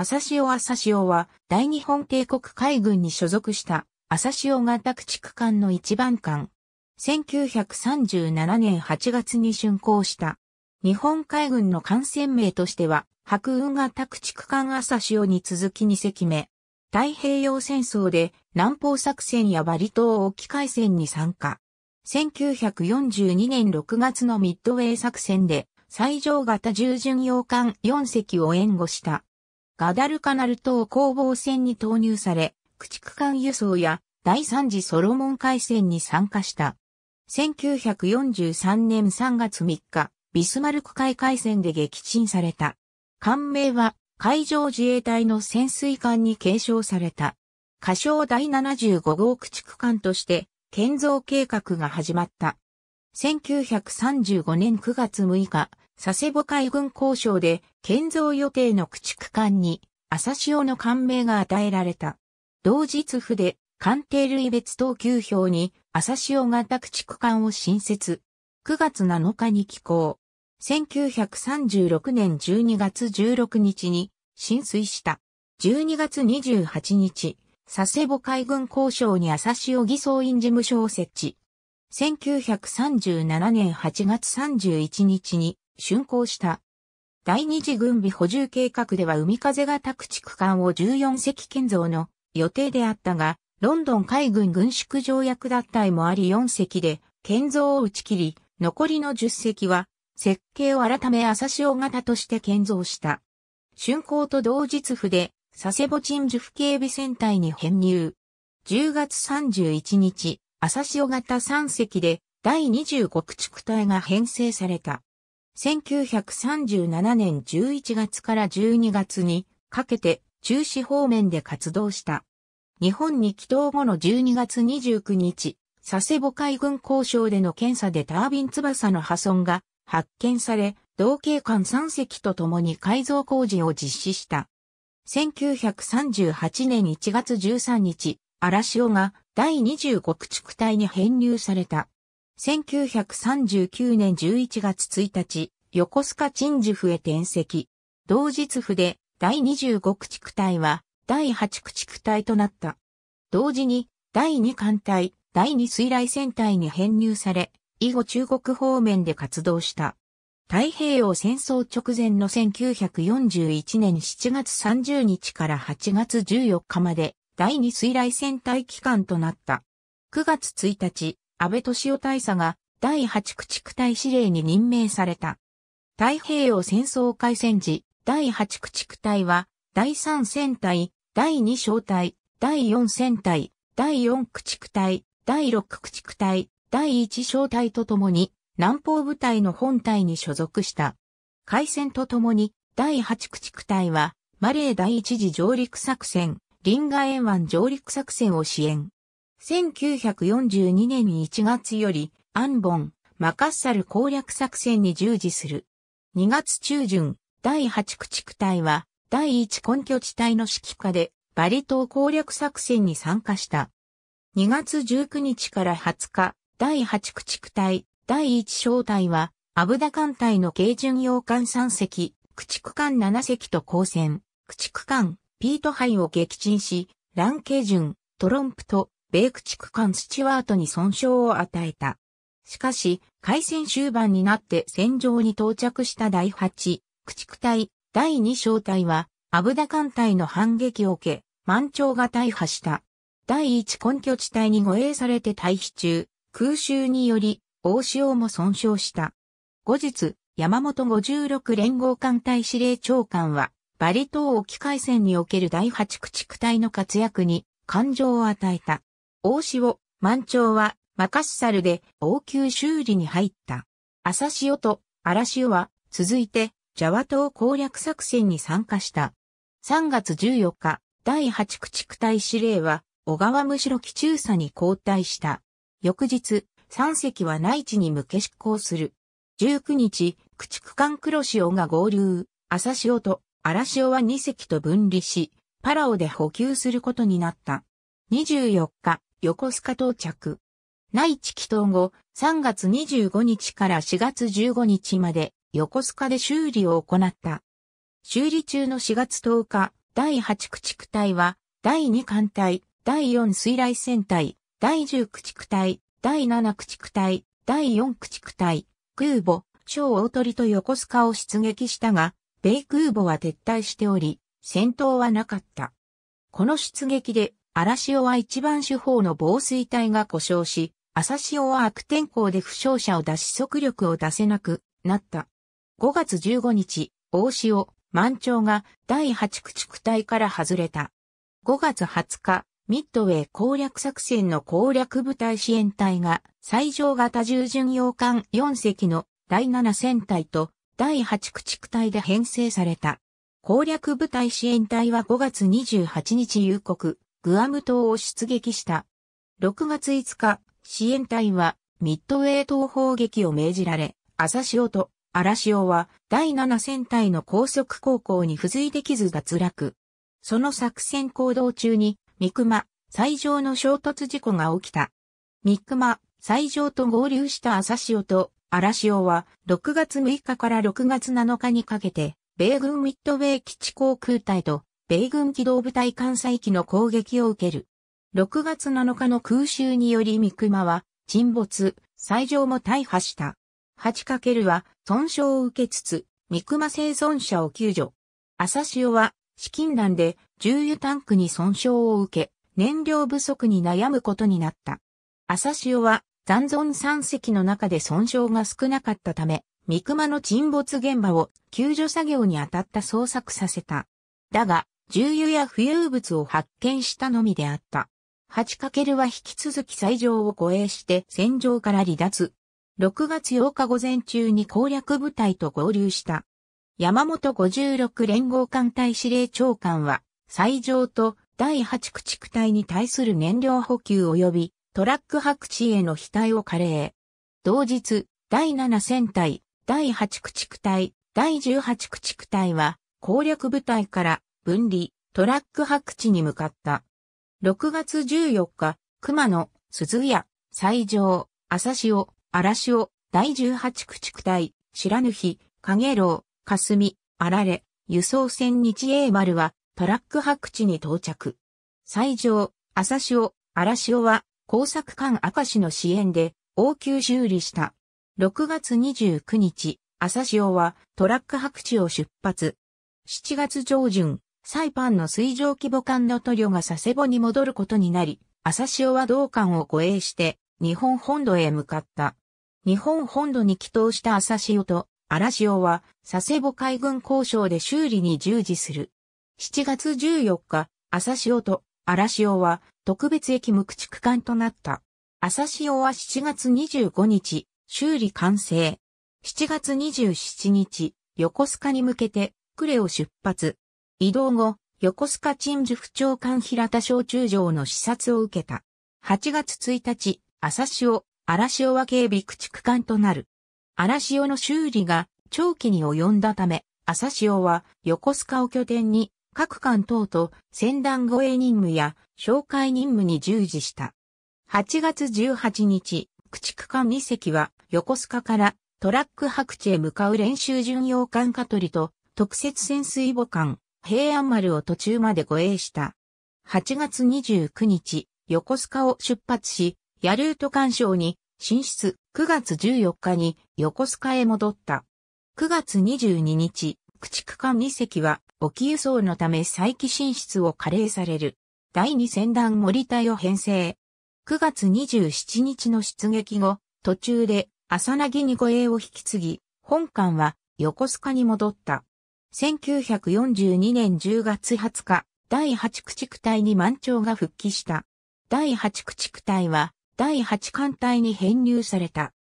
朝潮朝潮は大日本帝国海軍に所属した朝潮型駆逐艦の一番艦。1937年8月に竣工した。日本海軍の艦船名としては、白雲型駆逐艦朝潮に続き2隻目。太平洋戦争で南方作戦やバリ島沖海戦に参加。1942年6月のミッドウェー作戦で最上型従巡洋艦4隻を援護した。ガダルカナル島攻防戦に投入され、駆逐艦輸送や第三次ソロモン海戦に参加した。1943年3月3日、ビスマルク海海戦で撃沈された。艦名は海上自衛隊の潜水艦に継承された。仮称第75号駆逐艦として建造計画が始まった。1935年9月6日、佐世保海軍交渉で建造予定の駆逐艦に、朝潮の艦名が与えられた。同日府で、艦艇類別等級表に、朝潮型駆逐艦を新設。9月7日に寄港。1936年12月16日に浸水した。12月28日、佐世保海軍交渉に朝潮偽装員事務所を設置。1937年8月31日に竣工した第二次軍備補充計画では海風が宅地区間を14隻建造の予定であったが、ロンドン海軍軍縮条約脱退もあり4隻で建造を打ち切り、残りの10隻は設計を改め朝潮型として建造した。竣工と同日府で佐世保鎮守府警備船隊に編入。10月31日、朝潮型3隻で第25駆逐隊が編成された。1937年11月から12月にかけて中止方面で活動した。日本に帰島後の12月29日、佐世保海軍交渉での検査でタービン翼の破損が発見され、同警官3隻と共に改造工事を実施した。1938年1月13日、荒潮が第25駆逐隊に編入された。1939年11月1日、横須賀鎮守府へ転籍。同日府で第25駆逐隊は第8駆逐隊となった。同時に第2艦隊、第2水雷戦隊に編入され、以後中国方面で活動した。太平洋戦争直前の1941年7月30日から8月14日まで第2水雷戦隊機関となった。9月1日、安倍敏夫大佐が第8駆逐隊司令に任命された。太平洋戦争開戦時、第8駆逐隊は、第3戦隊、第2小隊、第4戦隊、第4駆逐隊、第6駆逐隊、第1小隊とともに、南方部隊の本隊に所属した。開戦とともに、第8駆逐隊は、マレー第一次上陸作戦、リンガ沿湾上陸作戦を支援。1942年1月より、アンボン、マカッサル攻略作戦に従事する。2月中旬、第8駆逐隊は、第1根拠地帯の指揮下で、バリ島攻略作戦に参加した。2月19日から20日、第8駆逐隊、第1小隊は、アブダ艦隊の軽巡洋艦3隻、駆逐艦7隻と交戦、駆逐艦、ピートハイを撃沈し、ランケジュン、トロンプト、米駆逐艦スチュワートに損傷を与えた。しかし、海戦終盤になって戦場に到着した第8、駆逐隊、第2小隊は、アブダ艦隊の反撃を受け、満潮が大破した。第1根拠地帯に護衛されて退避中、空襲により、大潮も損傷した。後日、山本56連合艦隊司令長官は、バリ島沖海戦における第8駆逐隊の活躍に感情を与えた。大潮、満潮は、マカッサルで応急修理に入った。朝潮と荒潮は、続いて、ジャワ島攻略作戦に参加した。3月14日、第8駆逐隊司令は、小川むしろ基中佐に交代した。翌日、3隻は内地に向け出行する。19日、駆逐艦黒潮が合流、朝潮と荒潮は2隻と分離し、パラオで補給することになった。24日、横須賀到着。内地祈祷後、3月25日から4月15日まで、横須賀で修理を行った。修理中の4月10日、第8駆逐隊は、第2艦隊、第4水雷戦隊、第10駆逐隊、第7駆逐隊、第4駆逐隊、空母、小大鳥と横須賀を出撃したが、米空母は撤退しており、戦闘はなかった。この出撃で荒潮は一番手法の防水体が故障し、朝潮は悪天候で負傷者を出し速力を出せなくなった。5月15日、大潮、満潮が第8駆逐隊から外れた。5月20日、ミッドウェー攻略作戦の攻略部隊支援隊が最上型従巡洋艦4隻の第7戦隊と第8駆逐隊で編成された。攻略部隊支援隊は5月28日夕刻、グアム島を出撃した。6月5日、支援隊はミッドウェー島砲撃を命じられ、朝潮と荒潮は第7戦隊の高速航行に付随できず脱落。その作戦行動中に、三熊、最上の衝突事故が起きた。三熊、最上と合流した朝潮と荒潮は、6月6日から6月7日にかけて、米軍ミッドウェー基地航空隊と米軍機動部隊艦載機の攻撃を受ける。6月7日の空襲により三熊は沈没、最上も大破した。8× は損傷を受けつつ、三熊生存者を救助。朝潮は資金難で重油タンクに損傷を受け、燃料不足に悩むことになった。朝潮は残存3隻の中で損傷が少なかったため、三熊の沈没現場を救助作業に当たった捜索させた。だが、重油や浮遊物を発見したのみであった。8るは引き続き最上を護衛して戦場から離脱。6月8日午前中に攻略部隊と合流した。山本56連合艦隊司令長官は、最上と第8駆逐隊に対する燃料補給及びトラック白地への非対を加齢。同日、第7戦隊、第8駆逐隊、第18駆逐隊は攻略部隊から分離、トラック白地に向かった。6月14日、熊野、鈴屋、西条、朝潮、荒潮、第18駆逐隊、白ぬ日、影楼、霞、あられ、輸送船日英丸は、トラック白地に到着。西条、朝潮、荒潮は、工作艦明石の支援で、応急修理した。6月29日、朝潮は、トラック白地を出発。7月上旬、サイパンの水上規模艦の塗料が佐世保に戻ることになり、朝潮は同艦を護衛して、日本本土へ向かった。日本本土に帰島した朝潮と荒潮は佐世保海軍交渉で修理に従事する。7月14日、朝潮と荒潮は特別駅無駆逐艦となった。朝潮は7月25日、修理完成。7月27日、横須賀に向けて、呉を出発。移動後、横須賀鎮守府長官平田小中将の視察を受けた。8月1日、朝潮、荒潮は警備駆逐艦となる。荒潮の修理が長期に及んだため、朝潮は横須賀を拠点に各艦等と船団護衛任務や紹介任務に従事した。8月18日、駆逐艦2隻は横須賀からトラック白地へ向かう練習巡洋艦カトリと特設潜水母艦平安丸を途中まで護衛した。8月29日、横須賀を出発し、ヤルート干渉に進出、9月14日に横須賀へ戻った。9月22日、駆逐艦2隻は沖輸送のため再起進出を加齢される。第2戦団森隊を編成。9月27日の出撃後、途中で朝なに護衛を引き継ぎ、本艦は横須賀に戻った。1942年10月20日、第8駆逐隊に満潮が復帰した。第8駆逐隊は、第8艦隊に編入された。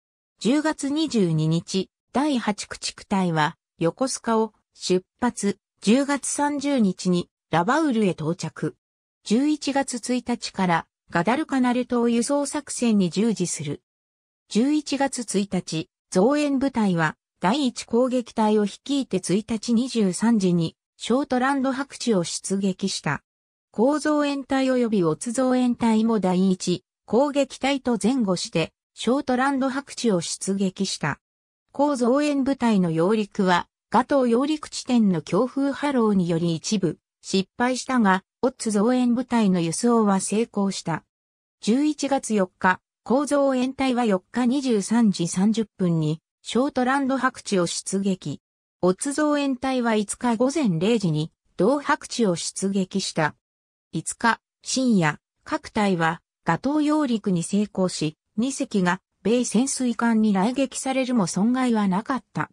10月22日、第8駆逐隊は、横須賀を出発、10月30日にラバウルへ到着。11月1日からガダルカナル島輸送作戦に従事する。11月1日、増援部隊は第一攻撃隊を率いて1日23時に、ショートランド白地を出撃した。構造演隊及びオツ造演隊も第一攻撃隊と前後して、ショートランド白地を出撃した。構造演部隊の揚陸は、ガトー揚陸地点の強風波浪により一部、失敗したが、オッツ造援部隊の輸送は成功した。11月4日、構造演隊は4日23時30分に、ショートランド白地を出撃。オッツ造園隊は5日午前0時に、同白地を出撃した。5日、深夜、各隊は、ガトー揚陸に成功し、2隻が、米潜水艦に来撃されるも損害はなかった。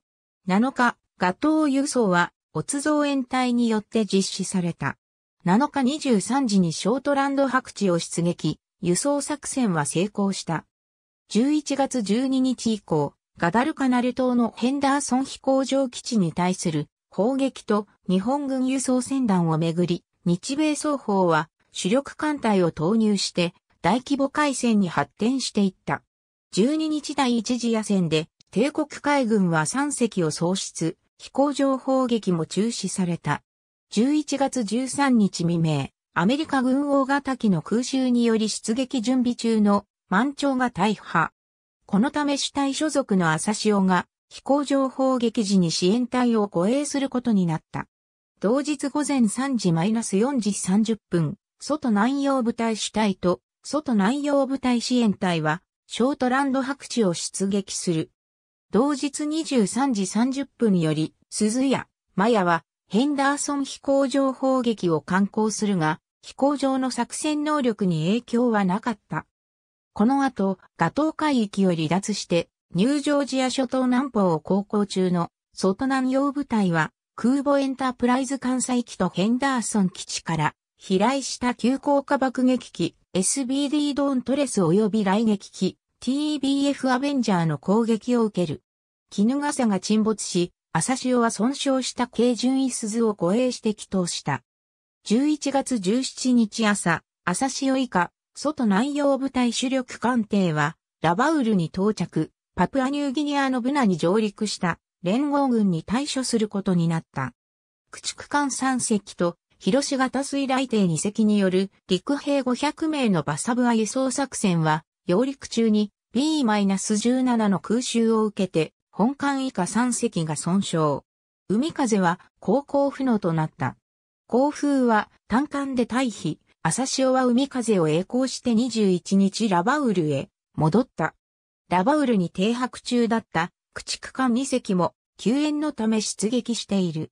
7日、ガトー輸送は、オツ造園隊によって実施された。7日23時にショートランド白地を出撃、輸送作戦は成功した。11月12日以降、ガダルカナル島のヘンダーソン飛行場基地に対する砲撃と日本軍輸送船団をめぐり、日米双方は主力艦隊を投入して大規模海戦に発展していった。12日第一次野戦で帝国海軍は3隻を喪失、飛行場砲撃も中止された。11月13日未明、アメリカ軍大型機の空襲により出撃準備中の満潮が大破。このため主体所属の朝潮が飛行場砲撃時に支援隊を護衛することになった。同日午前3時 -4 時30分、外南洋部隊主体と外南洋部隊支援隊はショートランド白地を出撃する。同日23時30分より、鈴谷、マヤはヘンダーソン飛行場砲撃を観光するが、飛行場の作戦能力に影響はなかった。この後、ガトー海域を離脱して、ニュージョージア諸島南方を航行中の外南洋部隊は、空母エンタープライズ艦載機とヘンダーソン基地から飛来した急降下爆撃機 SBD ドーントレス及び雷撃機 TBF アベンジャーの攻撃を受ける。絹サが沈没し、朝潮は損傷した軽巡位鈴を護衛して祈祷した。11月17日朝、シオ以下、外南洋部隊主力艦艇は、ラバウルに到着、パプアニューギニアのブナに上陸した連合軍に対処することになった。駆逐艦3隻と広志型水雷艇2隻による陸兵500名のバサブア輸送作戦は、揚陸中に B-17 の空襲を受けて、本艦以下3隻が損傷。海風は航行不能となった。航風は単艦で退避、朝潮は海風を栄光して21日ラバウルへ戻った。ラバウルに停泊中だった駆逐艦2隻も救援のため出撃している。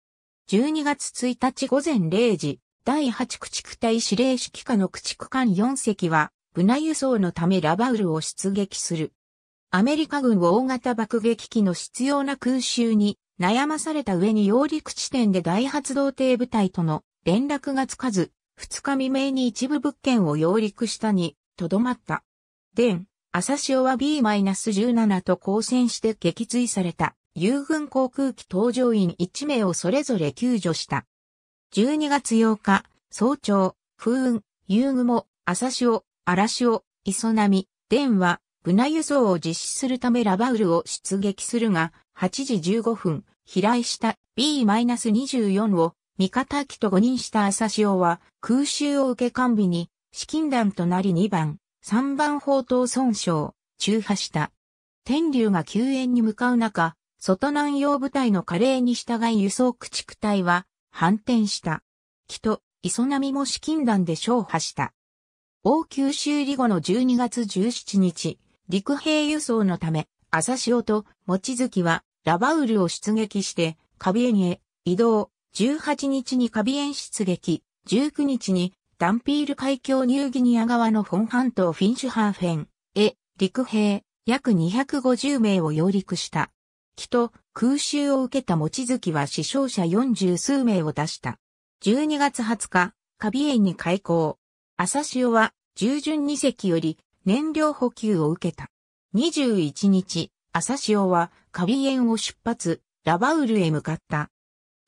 12月1日午前0時、第8駆逐隊司令指揮下の駆逐艦4隻は、船輸送のためラバウルを出撃する。アメリカ軍大型爆撃機の必要な空襲に悩まされた上に揚陸地点で大発動艇部隊との連絡がつかず、2日未明に一部物件を揚陸したに、とどまった。伝、朝潮は B-17 と交戦して撃墜された、友軍航空機搭乗員1名をそれぞれ救助した。12月8日、早朝、風雲、遊具も、朝潮、荒潮、磯波、伝は、船ナ輸送を実施するためラバウルを出撃するが、8時15分、飛来した B-24 を味方機と誤認した朝潮は空襲を受け完備に、資金弾となり2番、3番砲塔損傷、中破した。天竜が救援に向かう中、外南洋部隊の華麗に従い輸送駆逐隊は反転した。木と磯波も資金弾で勝破した。大九州離後の12月17日、陸兵輸送のため、朝潮と望月はラバウルを出撃して、カビエニへ移動、18日にカビエン出撃、19日にダンピール海峡ニューギニア側のフォン半島フィンシュハーフェンへ陸兵約250名を揚陸した。木と空襲を受けた持月は死傷者40数名を出した。12月20日、カビエンに開港。朝潮は従順2隻より燃料補給を受けた。21日、朝潮はカビエンを出発、ラバウルへ向かった。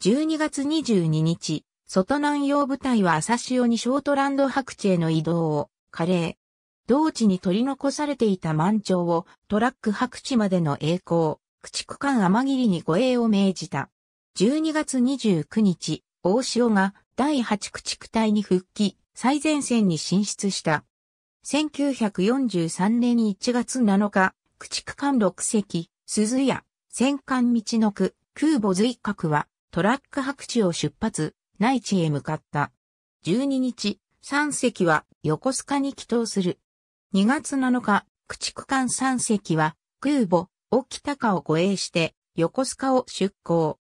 12月22日、外南洋部隊は朝潮にショートランド白地への移動を、加齢。同地に取り残されていた満潮をトラック白地までの栄光、駆逐艦天霧に護衛を命じた。12月29日、大潮が第8駆逐隊に復帰、最前線に進出した。1943年1月7日、駆逐艦6隻、鈴屋、戦艦道の区、空母随角は、トラック白地を出発、内地へ向かった。12日、3隻は横須賀に帰島する。2月7日、駆逐艦3隻は空母、沖高を護衛して横須賀を出港。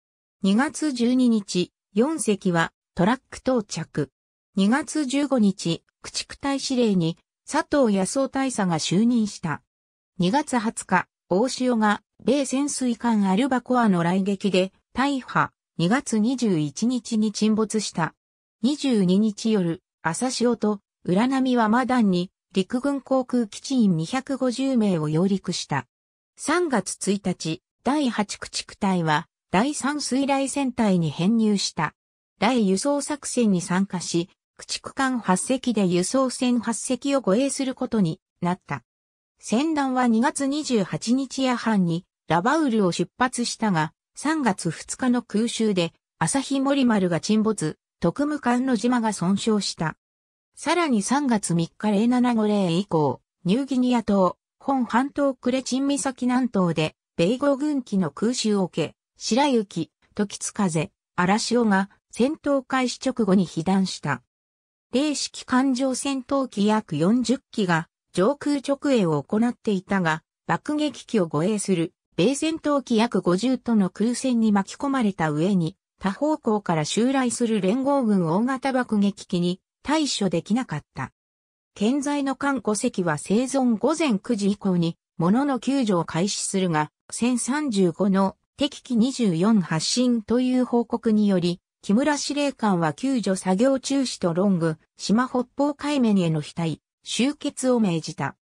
2月12日、4隻はトラック到着。2月15日、駆逐隊司令に佐藤康夫大佐が就任した。2月20日、大潮が米潜水艦アルバコアの来撃で大破、2月21日に沈没した。22日夜、朝潮と浦波はマダンに陸軍航空基地員250名を揚陸した。3月1日、第8駆逐隊は第3水雷戦隊に編入した。大輸送作戦に参加し、駆逐艦8隻で輸送船8隻を護衛することになった。船団は2月28日夜半にラバウルを出発したが、3月2日の空襲で、朝日森丸が沈没、特務艦の島が損傷した。さらに3月3日0750以降、ニューギニア島、本半島クレチン岬南東で、米語軍機の空襲を受け、白雪、時津風、荒潮が戦闘開始直後に被弾した。零式艦上戦闘機約40機が上空直営を行っていたが、爆撃機を護衛する米戦闘機約50との空戦に巻き込まれた上に、多方向から襲来する連合軍大型爆撃機に対処できなかった。健在の艦5隻は生存午前9時以降に、物の救助を開始するが、1035の敵機24発進という報告により、木村司令官は救助作業中止とロング、島北方海面への飛対、集結を命じた。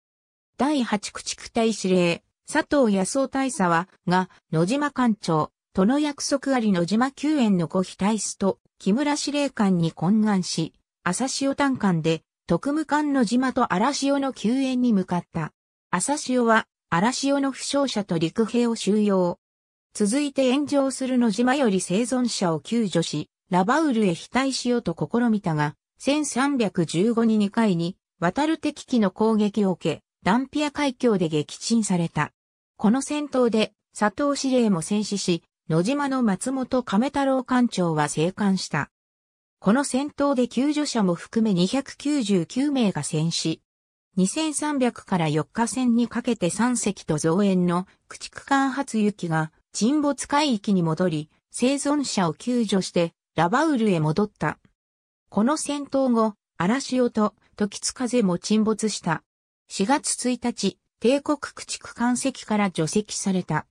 第8駆逐隊司令、佐藤康夫大佐は、が、野島艦長、との約束あり野島救援の小非大佐と、木村司令官に懇願し、朝潮短艦で、特務艦野島と荒潮の救援に向かった。朝潮は、荒潮の負傷者と陸兵を収容。続いて炎上する野島より生存者を救助し、ラバウルへ非対しようと試みたが、1315に2回に、渡る敵機の攻撃を受け、ダンピア海峡で撃沈された。この戦闘で佐藤司令も戦死し、野島の松本亀太郎艦長は生還した。この戦闘で救助者も含め299名が戦死。2300から4日戦にかけて3隻と増援の駆逐艦発行が沈没海域に戻り、生存者を救助してラバウルへ戻った。この戦闘後、嵐音、と時津風も沈没した。4月1日、帝国駆逐艦籍から除籍された。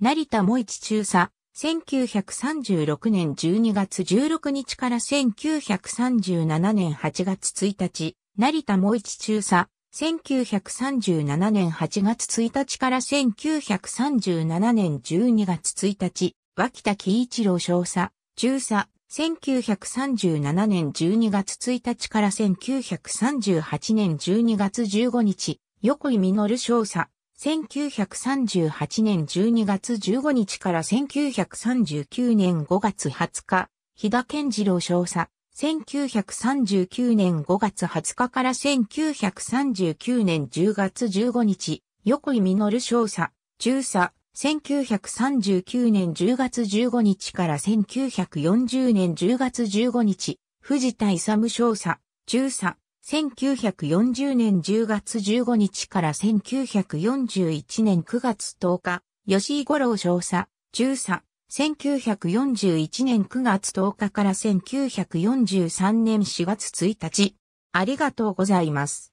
成田萌一中佐、1936年12月16日から1937年8月1日、成田萌一中佐、1937年8月1日から1937年12月1日、脇田喜一郎少佐、中佐、1937年12月1日から1938年12月15日、横井実少佐、1938年12月15日から1939年5月20日、日田健次郎少佐、1939年5月20日から1939年10月15日、横井実少佐、中佐、1939年10月15日から1940年10月15日、藤田勇少佐、中佐、1940年10月15日から1941年9月10日、吉井五郎少佐、中佐、1941年9月10日から1943年4月1日。ありがとうございます。